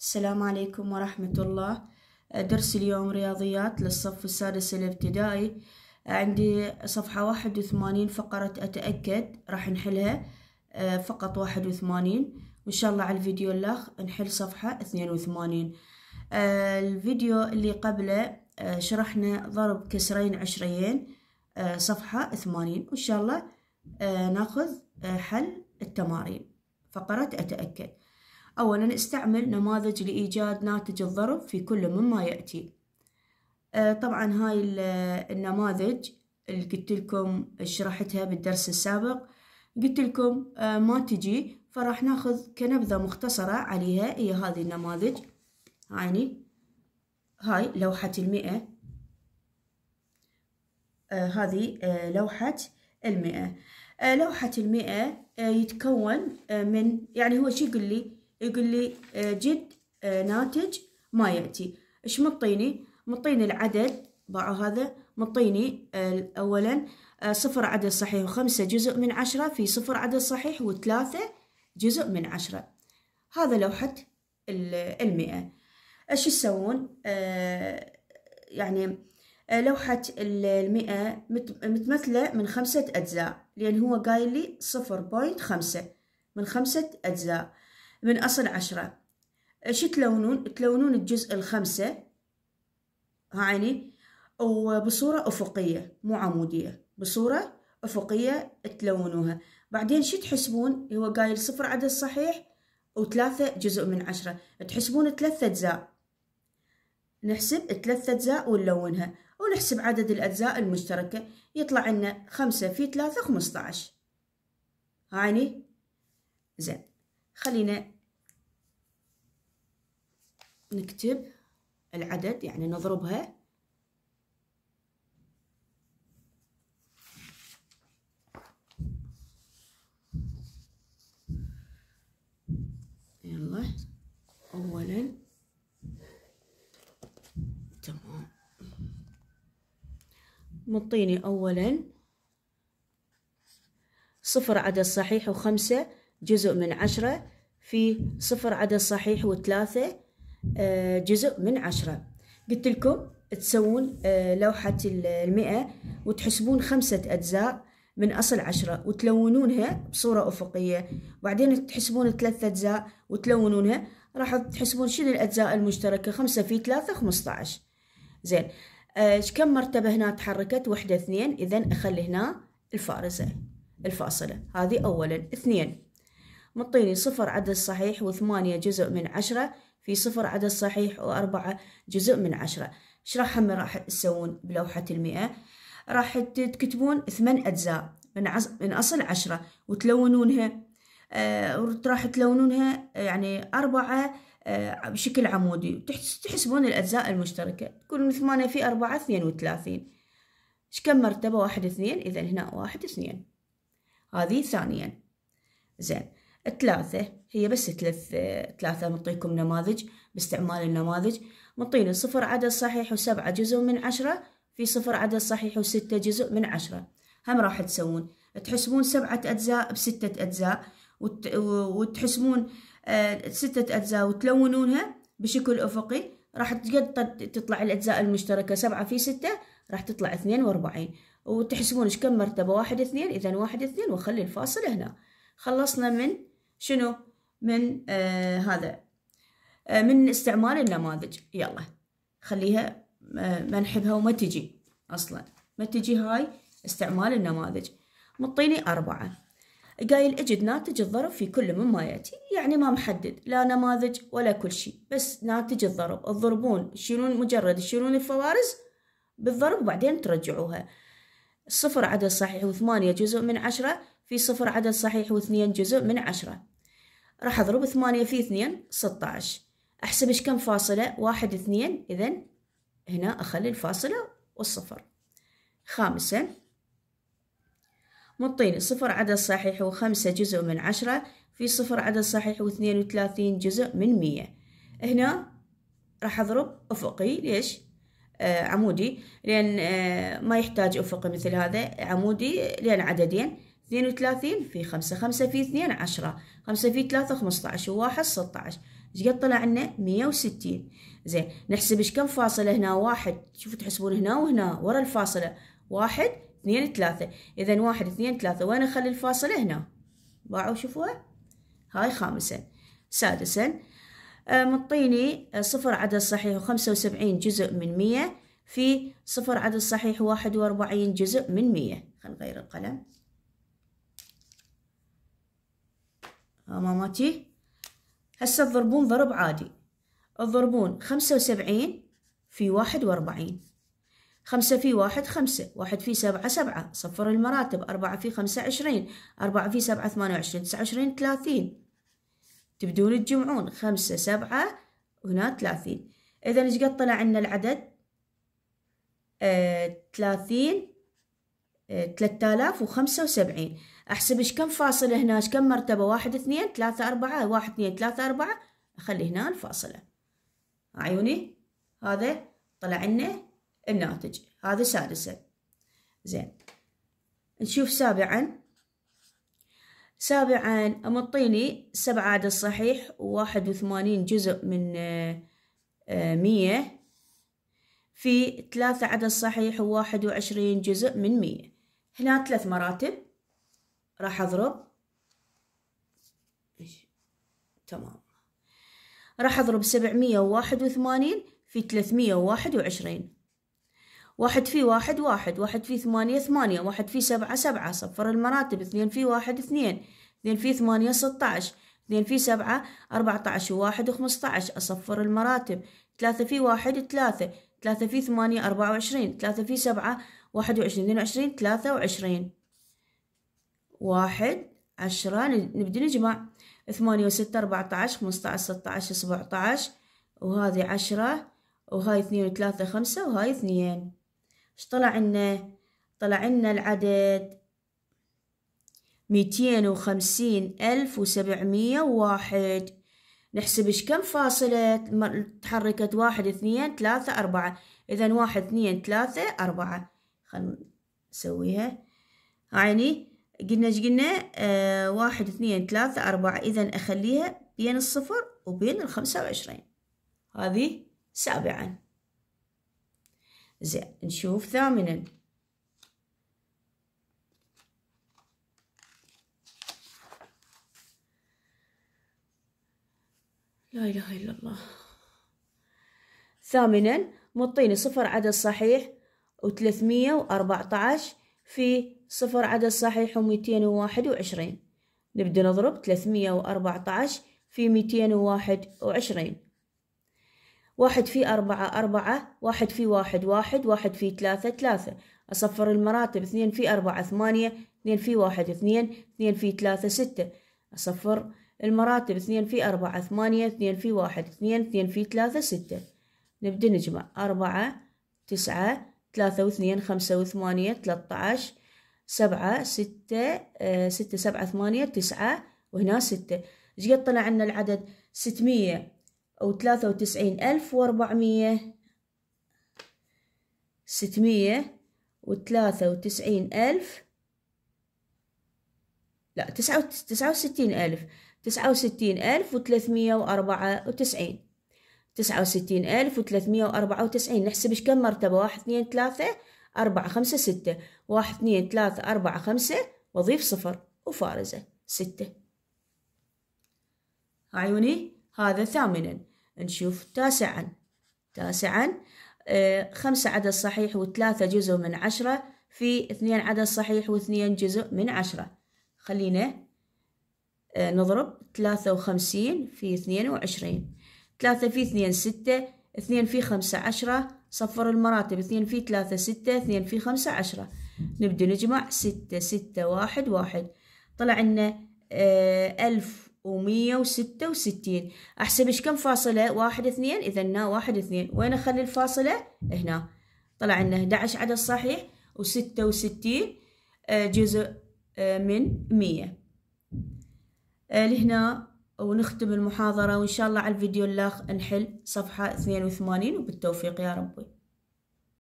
السلام عليكم ورحمة الله درس اليوم رياضيات للصف السادس الابتدائي عندي صفحة واحد وثمانين فقرة أتأكد راح نحلها آه، فقط واحد وثمانين وإن شاء الله على الفيديو الأخ نحل صفحة اثنين وثمانين آه، الفيديو اللي قبله آه، شرحنا ضرب كسرين عشريين صفحة ثمانين وإن شاء الله ناخذ حل التمارين فقرة أتأكد أولا استعمل نماذج لإيجاد ناتج الضرب في كل مما يأتي آه، طبعا هاي النماذج اللي قلت لكم شرحتها بالدرس السابق قلت لكم آه، ما تجي فراح ناخذ كنبذة مختصرة عليها هي هذه النماذج يعني هاي لوحة المئة آه، هذه لوحة المئة لوحة المئة يتكون من يعني هو شو يقول لي يقول لي آه، جد آه، ناتج ما يأتي إيش مطيني مطيني العدد باعوا هذا مطيني آه، أولا صفر عدد صحيح وخمسة جزء من عشرة في صفر عدد صحيح وثلاثة جزء من عشرة هذا لوحة المئة ايش يسوون يعني لوحة المئة متمثلة من خمسة أجزاء لأن هو قايل لي صفر بوينت خمسة من خمسة أجزاء من أصل عشرة شو تلونون تلونون الجزء الخمسة هاني وبصورة أفقية مو عمودية بصورة أفقية تلونوها بعدين شو تحسبون هو قايل صفر عدد صحيح وثلاثة جزء من عشرة تحسبون ثلاثة أجزاء نحسب ثلاثة أجزاء ونلونها ونحسب عدد الأجزاء المشتركة يطلع لنا خمسة في ثلاثة خمسة عشر هاني زين خلينا نكتب العدد يعني نضربها يلا اولا تمام مطيني اولا صفر عدد صحيح وخمسة جزء من عشرة في صفر عدد صحيح وثلاثة آه، جزء من عشرة قلت لكم تسوون آه، لوحة المئة وتحسبون خمسة أجزاء من أصل عشرة وتلونونها بصورة أفقية بعدين تحسبون ثلاثة أجزاء وتلونونها راح تحسبون شنو الأجزاء المشتركة خمسة في ثلاثة خمسة عشر زين آه، ايش كم مرتبة هنا تحركت وحدة اثنين إذا أخلي هنا الفارزة الفاصلة هذه أولا اثنين مطيني صفر عدد صحيح وثمانية جزء من عشرة في صفر عدد صحيح وأربعة جزء من عشرة إيش راح هم راح تسوون بلوحة المئة راح تكتبون ثمان أجزاء من, عز... من أصل عشرة وتلونونها آه راح تلونونها آه، يعني أربعة آه بشكل عمودي تحسبون الأجزاء المشتركة تقولون ثمانية في أربعة اثنين وثلاثين إيش كم مرتبة واحد اثنين إذا هنا واحد اثنين هذه ثانيا زين ثلاثة هي بس ثلاث ثلاثة نعطيكم نماذج باستعمال النماذج بنعطينا صفر عدد صحيح وسبعة جزء من عشرة في صفر عدد صحيح وستة جزء من عشرة هم راح تسوون تحسبون سبعة أجزاء بستة أجزاء وت... وتحسبون آه، ستة أجزاء وتلونونها بشكل أفقي راح تطلع الأجزاء المشتركة سبعة في ستة راح تطلع اثنين وأربعين وتحسبون إيش كم مرتبة واحد اثنين إذا واحد اثنين وخلي الفاصل هنا خلصنا من شنو من آه هذا آه من استعمال النماذج يلا خليها آه نحبها وما تجي اصلا ما تجي هاي استعمال النماذج مطيني أربعة قايل اجد ناتج الضرب في كل مما يأتي يعني ما محدد لا نماذج ولا كل شيء بس ناتج الضرب تضربون تشيلون مجرد تشيلون الفوارز بالضرب وبعدين ترجعوها صفر عدد صحيح وثمانية جزء من عشرة في صفر عدد صحيح واثنين جزء من عشرة راح أضرب ثمانية في اثنين ستة عشر أحسب إيش كم فاصلة واحد اثنين إذا هنا أخلي الفاصلة والصفر خامسا مطيني صفر عدد صحيح وخمسة جزء من عشرة في صفر عدد صحيح واثنين وثلاثين جزء من مية هنا راح أضرب أفقي ليش؟ آه عمودي لأن آه ما يحتاج أفقي مثل هذا عمودي لأن عددين اثنين وثلاثين في خمسة خمسة في اثنين عشرة خمسة في ثلاثة خمسة عشر وواحد ستة عشر ايش قد طلع لنا مية وستين زين نحسب ايش كم فاصلة هنا واحد شوفوا تحسبون هنا وهنا ورا الفاصلة واحد اثنين ثلاثة اذا واحد اثنين ثلاثة وين اخلي الفاصلة هنا باعوا شوفوها هاي خامسا سادسا آه، مطيني آه، صفر عدد صحيح وخمسة وسبعين جزء من مية في صفر عدد صحيح واحد وأربعين جزء من مية خل نغير القلم ها ماماتي هسه تضربون ضرب عادي تضربون خمسة وسبعين في واحد وأربعين خمسة في واحد خمسة واحد في سبعة سبعة صفر المراتب أربعة في خمسة عشرين أربعة في سبعة ثمانية وعشرين تسعة وعشرين ثلاثين تبدون تجمعون خمسة سبعة هنا ثلاثين إذا إيش قد طلع عنا العدد آه، ثلاثين آه 3075 احسب ايش كم فاصلة هنا ايش كم مرتبة واحد اثنين ثلاثة أربعة واحد اثنين ثلاثة أربعة أخلي هنا الفاصلة عيوني هذا طلع لنا الناتج هذا سادسا زين نشوف سابعا سابعا مطيني سبعة عدد صحيح وواحد وثمانين جزء من آه، مية في ثلاثة عدد صحيح وواحد وعشرين جزء من مية هنا ثلاث مراتب راح أضرب تمام راح أضرب سبعمية وواحد وثمانين في ثلاثمية وواحد وعشرين واحد في واحد واحد واحد في ثمانية ثمانية واحد في سبعة سبعة صفر المراتب اثنين في واحد اثنين اثنين في ثمانية عشر اثنين في سبعة أربعة عشر وواحد عشر أصفر المراتب ثلاثة في واحد ثلاثة ثلاثة في ثمانية أربعة وعشرين ثلاثة في سبعة واحد وعشرين اثنين وعشرين ثلاثة وعشرين واحد عشرة نبدي نجمع ثمانية وستة أربعة عشر خمسة عشر ستة عشر سبعة عشر وهذه عشرة وهاي اثنين وثلاثة خمسة وهاي اثنين ايش طلع عنا طلع عنا العدد ميتين وخمسين ألف وسبعمية وواحد إيش كم فاصلة تحركت واحد اثنين ثلاثة أربعة إذا واحد اثنين ثلاثة أربعة خل نسويها عيني قلنا ايش قلنا آه واحد اثنين ثلاثة أربعة إذا أخليها بين الصفر وبين الخمسة وعشرين هذه سابعا زين نشوف ثامنا لا إله إلا الله ثامنا مطيني صفر عدد صحيح وثلاثمية وأربعة في صفر عدد صحيح وميتين وواحد وعشرين نبدأ نضرب ثلاثمية وأربعة في ميتين وواحد وعشرين واحد في أربعة أربعة واحد في واحد واحد واحد في ثلاثة ثلاثة أصفر المراتب اثنين في أربعة ثمانية اثنين في واحد اثنين اثنين في ثلاثة ستة أصفر المراتب اثنين في أربعة ثمانية اثنين في واحد اثنين اثنين في ثلاثة ستة نبدأ نجمع أربعة تسعة ثلاثة واثنين خمسة وثمانية ثلاثة عشر سبعة ستة آه، ستة سبعة ثمانية تسعة وهنا ستة ايش قد طلع عنا العدد ستمية وثلاثة وتسعين ألف وأربعمية ستمية وثلاثة وتسعين ألف لا تسعة تسعة وستين ألف تسعة وستين ألف وثلاثمية وأربعة وتسعين تسعة وستين ألف وثلاثمية وأربعة وتسعين نحسب إيش كم مرتبة واحد اثنين ثلاثة أربعة خمسة ستة واحد اثنين ثلاثة أربعة خمسة وأضيف صفر وفارزة ستة عيوني هذا ثامنا نشوف تاسعا تاسعا آه، خمسة عدد صحيح وثلاثة جزء من عشرة في اثنين عدد صحيح واثنين جزء من عشرة خلينا آه، نضرب ثلاثة وخمسين في اثنين وعشرين ثلاثة في اثنين ستة اثنين في خمسة عشرة صفر المراتب اثنين في ثلاثة ستة اثنين في خمسة عشرة نبدأ نجمع ستة ستة واحد واحد طلع لنا آه ألف ومية وستة وستين أحسب إيش كم فاصلة واحد اثنين إذا نا واحد اثنين وين أخلي الفاصلة هنا طلع لنا 11 عدد صحيح وستة وستين آه، جزء آه، من مية آه، لهنا ونختم المحاضرة وإن شاء الله على الفيديو الأخ نحل صفحة 82 وبالتوفيق يا ربي